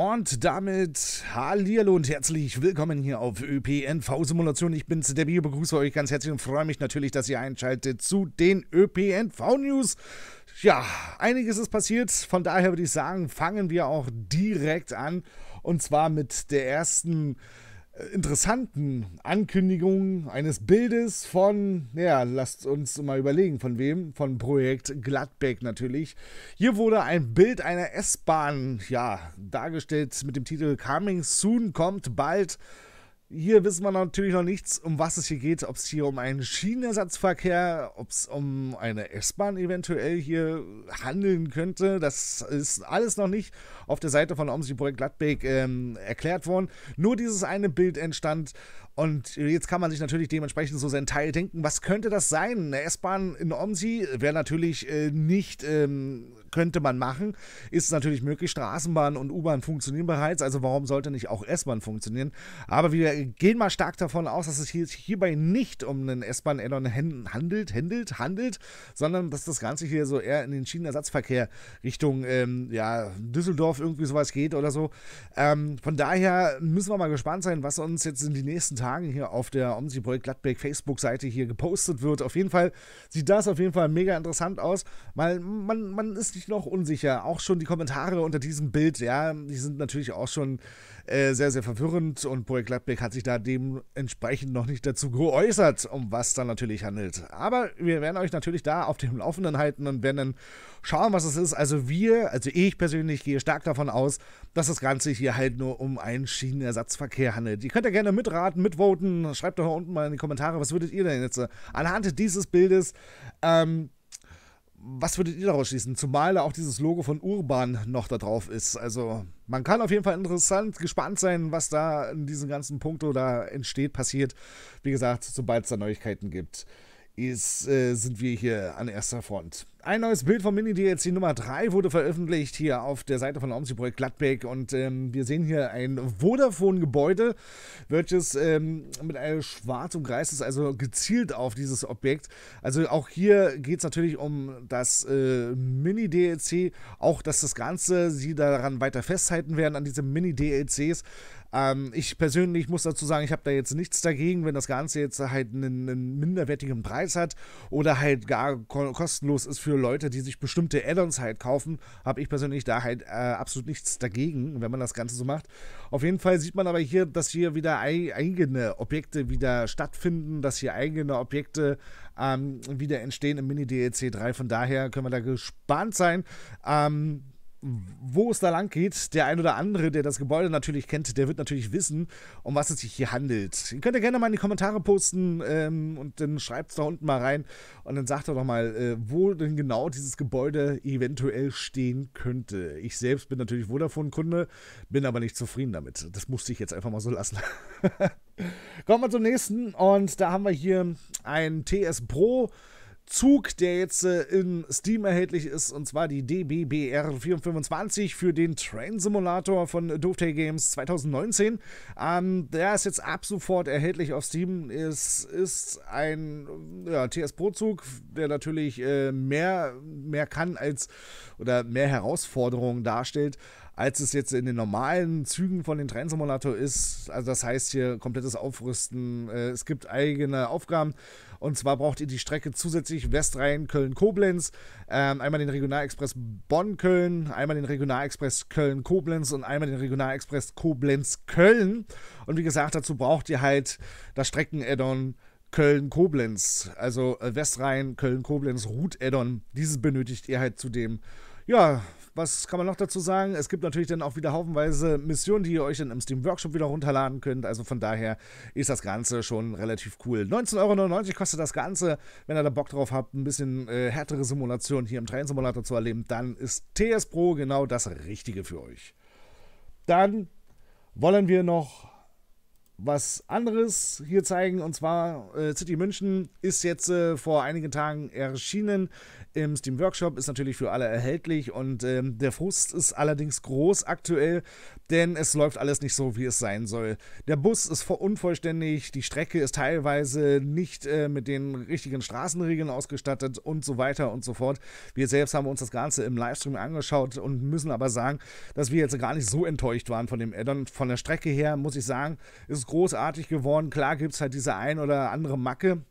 Und damit hallo und herzlich willkommen hier auf ÖPNV-Simulation. Ich bin's, der Bio, begrüße euch ganz herzlich und freue mich natürlich, dass ihr einschaltet zu den ÖPNV-News. Ja, einiges ist passiert, von daher würde ich sagen, fangen wir auch direkt an und zwar mit der ersten äh, interessanten Ankündigung eines Bildes von, ja, lasst uns mal überlegen, von wem? Von Projekt Gladbeck natürlich. Hier wurde ein Bild einer S-Bahn, ja, dargestellt mit dem Titel Coming Soon kommt bald. Hier wissen wir natürlich noch nichts, um was es hier geht, ob es hier um einen Schienenersatzverkehr, ob es um eine S-Bahn eventuell hier handeln könnte. Das ist alles noch nicht auf der Seite von Omsi Projekt Gladbeck ähm, erklärt worden. Nur dieses eine Bild entstand und jetzt kann man sich natürlich dementsprechend so seinen Teil denken, was könnte das sein? Eine S-Bahn in Omsi wäre natürlich äh, nicht, ähm, könnte man machen, ist natürlich möglich. Straßenbahn und U-Bahn funktionieren bereits, also warum sollte nicht auch S-Bahn funktionieren? Aber wir gehen mal stark davon aus, dass es hier, hierbei nicht um einen S-Bahn-Addon handelt, handelt, handelt, sondern dass das Ganze hier so eher in den Schienenersatzverkehr Richtung ähm, ja, Düsseldorf irgendwie sowas geht oder so. Ähm, von daher müssen wir mal gespannt sein, was uns jetzt in den nächsten Tagen Tagen hier auf der Omniprojekt Gladbeck Facebook-Seite hier gepostet wird. Auf jeden Fall sieht das auf jeden Fall mega interessant aus, weil man, man ist nicht noch unsicher. Auch schon die Kommentare unter diesem Bild, ja, die sind natürlich auch schon äh, sehr, sehr verwirrend und Projekt Gladbeck hat sich da dementsprechend noch nicht dazu geäußert, um was da natürlich handelt. Aber wir werden euch natürlich da auf dem Laufenden halten und werden dann schauen, was es ist. Also wir, also ich persönlich gehe stark davon aus, dass das Ganze hier halt nur um einen Schienenersatzverkehr handelt. Ihr könnt ja gerne mitraten, mit mitvoten. Schreibt doch unten mal in die Kommentare, was würdet ihr denn jetzt äh, anhand dieses Bildes, ähm, was würdet ihr daraus schließen? Zumal da auch dieses Logo von Urban noch da drauf ist. Also man kann auf jeden Fall interessant gespannt sein, was da in diesen ganzen Punkten da entsteht, passiert. Wie gesagt, sobald es da Neuigkeiten gibt ist, äh, sind wir hier an erster Front. Ein neues Bild von Mini-DLC Nummer 3 wurde veröffentlicht hier auf der Seite von Omsi-Projekt Gladbeck und ähm, wir sehen hier ein Vodafone-Gebäude, welches ähm, mit einem schwarz umkreist ist, also gezielt auf dieses Objekt. Also auch hier geht es natürlich um das äh, Mini-DLC, auch dass das Ganze, sie daran weiter festhalten werden an diese Mini-DLCs, ähm, ich persönlich muss dazu sagen, ich habe da jetzt nichts dagegen, wenn das Ganze jetzt halt einen, einen minderwertigen Preis hat oder halt gar kostenlos ist für Leute, die sich bestimmte Addons halt kaufen, habe ich persönlich da halt äh, absolut nichts dagegen, wenn man das Ganze so macht. Auf jeden Fall sieht man aber hier, dass hier wieder ei eigene Objekte wieder stattfinden, dass hier eigene Objekte ähm, wieder entstehen im Mini-DLC 3. Von daher können wir da gespannt sein. Ähm, wo es da lang geht. Der ein oder andere, der das Gebäude natürlich kennt, der wird natürlich wissen, um was es sich hier handelt. Ihr könnt ja gerne mal in die Kommentare posten ähm, und dann schreibt es da unten mal rein und dann sagt er doch mal, äh, wo denn genau dieses Gebäude eventuell stehen könnte. Ich selbst bin natürlich Vodafone-Kunde, bin aber nicht zufrieden damit. Das musste ich jetzt einfach mal so lassen. Kommen wir zum nächsten und da haben wir hier ein TS Pro. Zug, der jetzt äh, in Steam erhältlich ist, und zwar die DBBR 425 für den Train Simulator von Dovetail Games 2019. Ähm, der ist jetzt ab sofort erhältlich auf Steam. Es ist ein ja, TS Pro-Zug, der natürlich äh, mehr, mehr kann als oder mehr Herausforderungen darstellt als es jetzt in den normalen Zügen von den Trainsimulator ist. Also das heißt hier komplettes Aufrüsten. Äh, es gibt eigene Aufgaben. Und zwar braucht ihr die Strecke zusätzlich Westrhein, Köln, Koblenz, ähm, einmal den Regionalexpress Bonn, Köln, einmal den Regionalexpress Köln, Koblenz und einmal den Regionalexpress Koblenz, Köln. Und wie gesagt, dazu braucht ihr halt das Strecken-Add-on Köln-Koblenz, also äh, Westrhein, Köln-Koblenz, Route-Addon. Dieses benötigt ihr halt zudem. Ja, was kann man noch dazu sagen? Es gibt natürlich dann auch wieder haufenweise Missionen, die ihr euch dann im Steam Workshop wieder runterladen könnt. Also von daher ist das Ganze schon relativ cool. 19,99 Euro kostet das Ganze. Wenn ihr da Bock drauf habt, ein bisschen äh, härtere Simulationen hier im Train-Simulator zu erleben, dann ist TS Pro genau das Richtige für euch. Dann wollen wir noch was anderes hier zeigen. Und zwar äh, City München ist jetzt äh, vor einigen Tagen erschienen im Steam Workshop, ist natürlich für alle erhältlich. Und ähm, der Frust ist allerdings groß aktuell, denn es läuft alles nicht so, wie es sein soll. Der Bus ist unvollständig, die Strecke ist teilweise nicht äh, mit den richtigen Straßenregeln ausgestattet und so weiter und so fort. Wir selbst haben uns das Ganze im Livestream angeschaut und müssen aber sagen, dass wir jetzt gar nicht so enttäuscht waren von dem Addon. Von der Strecke her muss ich sagen, ist es großartig geworden. Klar gibt es halt diese ein oder andere Macke,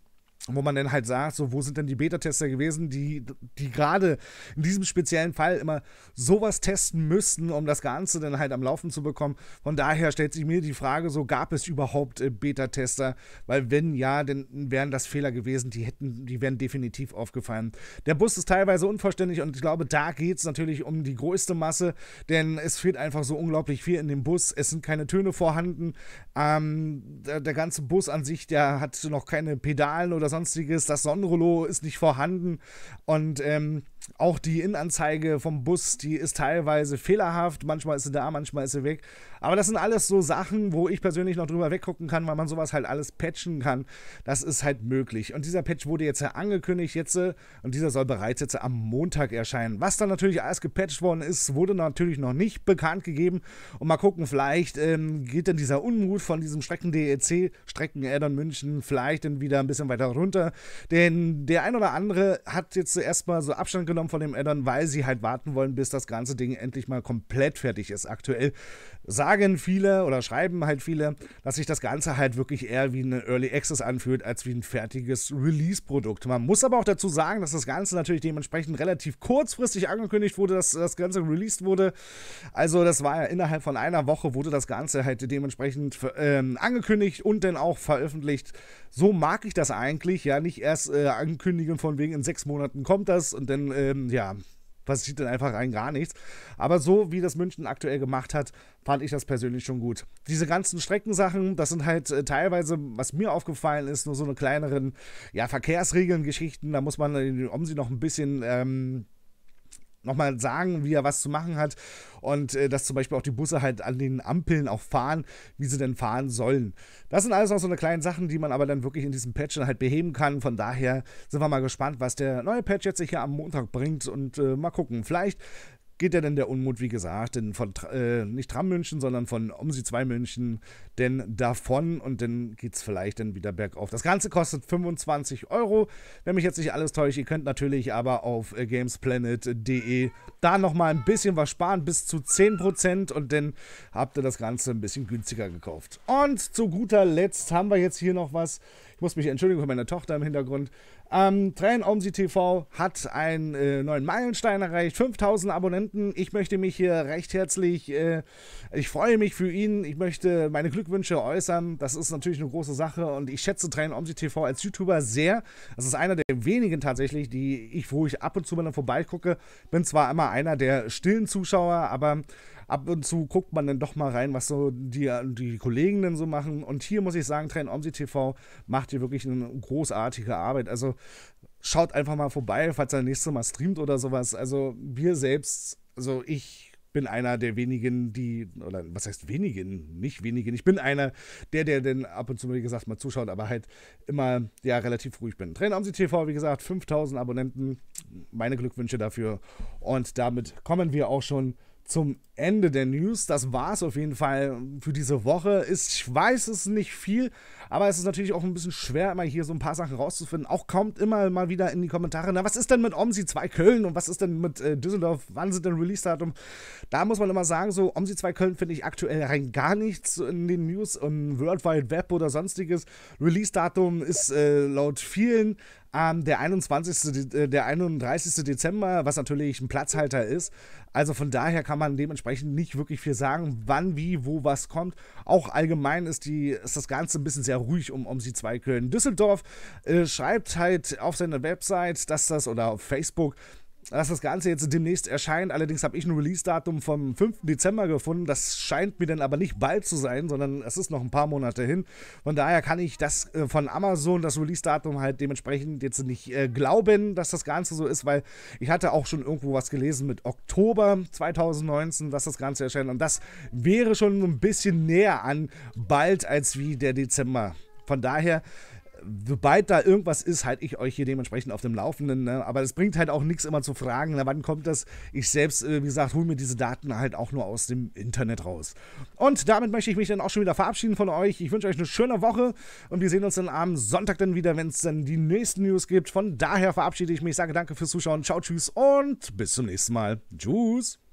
wo man dann halt sagt, so, wo sind denn die Beta-Tester gewesen, die, die gerade in diesem speziellen Fall immer sowas testen müssten, um das Ganze dann halt am Laufen zu bekommen. Von daher stellt sich mir die Frage, so gab es überhaupt äh, Beta-Tester? Weil wenn ja, dann wären das Fehler gewesen, die hätten, die wären definitiv aufgefallen. Der Bus ist teilweise unvollständig und ich glaube, da geht es natürlich um die größte Masse, denn es fehlt einfach so unglaublich viel in dem Bus. Es sind keine Töne vorhanden. Ähm, der, der ganze Bus an sich, der hat noch keine Pedalen oder oder sonstiges. Das Sonnenrollo ist nicht vorhanden. Und ähm, auch die Innenanzeige vom Bus, die ist teilweise fehlerhaft. Manchmal ist sie da, manchmal ist sie weg. Aber das sind alles so Sachen, wo ich persönlich noch drüber weggucken kann, weil man sowas halt alles patchen kann. Das ist halt möglich. Und dieser Patch wurde jetzt angekündigt jetzt äh, und dieser soll bereits jetzt am Montag erscheinen. Was dann natürlich alles gepatcht worden ist, wurde natürlich noch nicht bekannt gegeben. Und mal gucken, vielleicht ähm, geht dann dieser Unmut von diesem strecken dec Strecken-Addon München, vielleicht dann wieder ein bisschen weiter runter. Denn der ein oder andere hat jetzt zuerst mal so Abstand genommen von dem Addon, weil sie halt warten wollen, bis das ganze Ding endlich mal komplett fertig ist. Aktuell sagen viele oder schreiben halt viele, dass sich das Ganze halt wirklich eher wie eine Early Access anfühlt, als wie ein fertiges Release-Produkt. Man muss aber auch dazu sagen, dass das Ganze natürlich dementsprechend relativ kurzfristig angekündigt wurde, dass das Ganze released wurde. Also das war ja innerhalb von einer Woche wurde das Ganze halt dementsprechend ähm, angekündigt und dann auch veröffentlicht. So mag ich das eigentlich wirklich, ja, nicht erst äh, ankündigen von wegen in sechs Monaten kommt das und dann, ähm, ja, passiert dann einfach rein gar nichts. Aber so wie das München aktuell gemacht hat, fand ich das persönlich schon gut. Diese ganzen Streckensachen, das sind halt äh, teilweise, was mir aufgefallen ist, nur so eine kleineren, ja, Verkehrsregeln, Geschichten. Da muss man den Omsi noch ein bisschen, ähm, nochmal sagen, wie er was zu machen hat und äh, dass zum Beispiel auch die Busse halt an den Ampeln auch fahren, wie sie denn fahren sollen. Das sind alles noch so eine kleinen Sachen, die man aber dann wirklich in diesem Patch dann halt beheben kann. Von daher sind wir mal gespannt, was der neue Patch jetzt sich hier am Montag bringt und äh, mal gucken. Vielleicht geht ja dann der Unmut, wie gesagt, denn von äh, nicht Tram München, sondern von um sie zwei München, denn davon und dann geht es vielleicht dann wieder bergauf. Das Ganze kostet 25 Euro. Wenn mich jetzt nicht alles täuscht, ihr könnt natürlich aber auf äh, gamesplanet.de da nochmal ein bisschen was sparen, bis zu 10% und dann habt ihr das Ganze ein bisschen günstiger gekauft. Und zu guter Letzt haben wir jetzt hier noch was. Ich muss mich entschuldigen für meine Tochter im Hintergrund. Ähm, Tränenaugen TV hat einen äh, neuen Meilenstein erreicht, 5000 Abonnenten. Ich möchte mich hier recht herzlich, äh, ich freue mich für ihn, ich möchte meine Glückwünsche äußern. Das ist natürlich eine große Sache und ich schätze Tränenaugen TV als YouTuber sehr. Das ist einer der wenigen tatsächlich, die ich, wo ich ab und zu mal vorbeigucke. Bin zwar immer einer der stillen Zuschauer, aber ab und zu guckt man dann doch mal rein, was so die, die Kollegen denn so machen. Und hier muss ich sagen, Train Omsi TV macht hier wirklich eine großartige Arbeit. Also schaut einfach mal vorbei, falls er nächste Mal streamt oder sowas. Also wir selbst, also ich bin einer der wenigen, die, oder was heißt wenigen, nicht wenigen, ich bin einer, der, der denn ab und zu, wie gesagt, mal zuschaut, aber halt immer, ja, relativ ruhig bin. Train Omsi TV, wie gesagt, 5000 Abonnenten, meine Glückwünsche dafür. Und damit kommen wir auch schon zum Ende der News. Das war es auf jeden Fall für diese Woche. Ist, ich weiß, es nicht viel, aber es ist natürlich auch ein bisschen schwer, immer hier so ein paar Sachen rauszufinden. Auch kommt immer mal wieder in die Kommentare, na, was ist denn mit OMSI 2 Köln und was ist denn mit äh, Düsseldorf? Wann sind denn Release-Datum? Da muss man immer sagen, so OMSI 2 Köln finde ich aktuell rein gar nichts in den News und World Wide Web oder sonstiges. Release-Datum ist äh, laut vielen ähm, der 21. Äh, der 31. Dezember, was natürlich ein Platzhalter ist. Also von daher kann man dementsprechend nicht wirklich viel sagen, wann, wie, wo was kommt. Auch allgemein ist, die, ist das Ganze ein bisschen sehr ruhig um, um sie zwei Köln. Düsseldorf äh, schreibt halt auf seiner Website, dass das oder auf Facebook, dass das Ganze jetzt demnächst erscheint. Allerdings habe ich ein Release-Datum vom 5. Dezember gefunden. Das scheint mir dann aber nicht bald zu sein, sondern es ist noch ein paar Monate hin. Von daher kann ich das äh, von Amazon, das Release-Datum halt dementsprechend jetzt nicht äh, glauben, dass das Ganze so ist, weil ich hatte auch schon irgendwo was gelesen mit Oktober 2019, dass das Ganze erscheint. Und das wäre schon ein bisschen näher an bald als wie der Dezember. Von daher sobald da irgendwas ist, halte ich euch hier dementsprechend auf dem Laufenden. Ne? Aber es bringt halt auch nichts, immer zu fragen, na, ne? wann kommt das? Ich selbst, äh, wie gesagt, hole mir diese Daten halt auch nur aus dem Internet raus. Und damit möchte ich mich dann auch schon wieder verabschieden von euch. Ich wünsche euch eine schöne Woche und wir sehen uns dann am Sonntag dann wieder, wenn es dann die nächsten News gibt. Von daher verabschiede ich mich, sage danke fürs Zuschauen, ciao, tschüss und bis zum nächsten Mal. Tschüss.